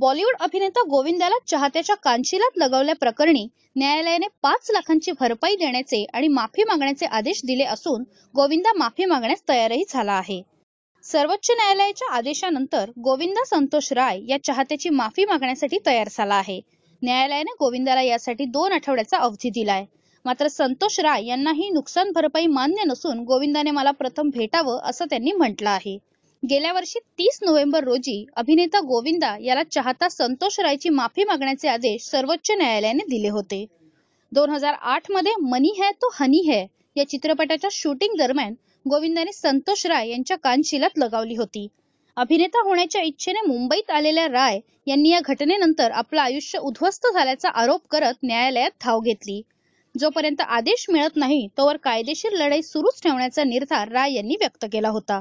बॉलिवूड अभिनेता गोविंदाला चाहत्याच्या कांशिलात प्रकरणी न्यायालयाने पाच लाखांची भरपाई देण्याचे आणि माफी मागण्याचे आदेश दिले असून गोविंदा माफी मागण्यास तयारही झाला आहे सर्वोच्च न्यायालयाच्या आदेशानंतर गोविंदा संतोष राय या चाहत्याची माफी मागण्यासाठी तयार झाला आहे न्यायालयाने गोविंदाला यासाठी दोन आठवड्याचा अवधी दिलाय मात्र संतोष राय यांना ही नुकसान भरपाई मान्य नसून गोविंदाने मला प्रथम भेटावं असं त्यांनी म्हटलं आहे गेल्या वर्षी तीस नोव्हेंबर रोजी अभिनेता गोविंदा याला चाहता संतोष रायची माफी मागण्याचे आदेश सर्वोच्च न्यायालयाने दिले होते दोन हजार आठ मध्ये मनी है तो हनी है या चित्रपटाच्या शूटिंग दरम्यान गोविंदाने संतोष राय यांच्या कानशिलात लगावली होती अभिनेता होण्याच्या इच्छेने मुंबईत आलेल्या राय यांनी या घटनेनंतर आपलं आयुष्य उद्ध्वस्त झाल्याचा आरोप करत न्यायालयात धाव घेतली जोपर्यंत आदेश मिळत नाही तोवर कायदेशीर लढाई सुरूच ठेवण्याचा निर्धार राय यांनी व्यक्त केला होता